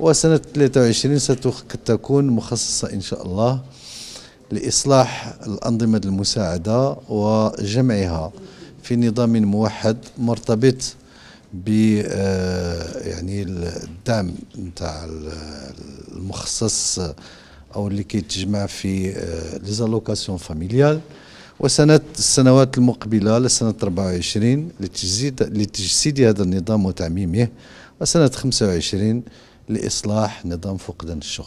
وسنة 23 ستكون مخصصة إن شاء الله لإصلاح الأنظمة المساعدة وجمعها في نظام موحد مرتبط ب آه، يعني الدعم نتاع المخصص او اللي كيتجمع في ليزالوكاسيون آه، فاميليال وسنة السنوات المقبلة لسنة 24 لتجسيد لتجسيد هذا النظام وتعميمه وسنة 25 لإصلاح نظام فقدان الشغل